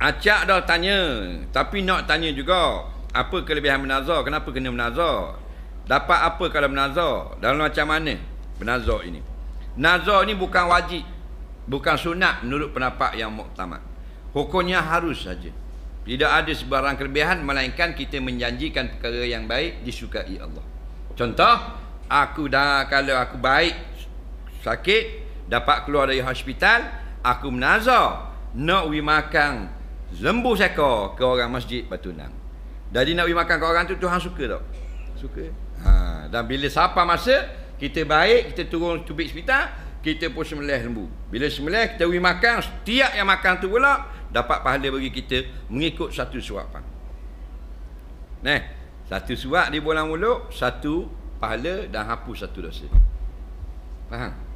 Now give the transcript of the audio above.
Acak dah tanya Tapi nak tanya juga Apa kelebihan menazar Kenapa kena menazar Dapat apa kalau menazar Dalam macam mana Menazar ini Nazar ini bukan wajib Bukan sunat Menurut pendapat yang muktamad Hukumnya harus saja Tidak ada sebarang kelebihan Melainkan kita menjanjikan perkara yang baik Disukai Allah Contoh Aku dah Kalau aku baik Sakit Dapat keluar dari hospital Aku menazar Nak pergi makan Lembus ekor ke orang masjid Batu Nam. Jadi nak pergi makan ke orang tu Tuhan suka tak? Suka. Ha, dan bila siapa masa kita baik, kita turun tubik hospital, kita pun semelih lembu. Bila semelih kita pergi makan, setiap yang makan tu pula dapat pahala bagi kita mengikut satu suapan. Neh, satu suap di bulan mulut, satu pahala dan hapus satu dosa. Faham?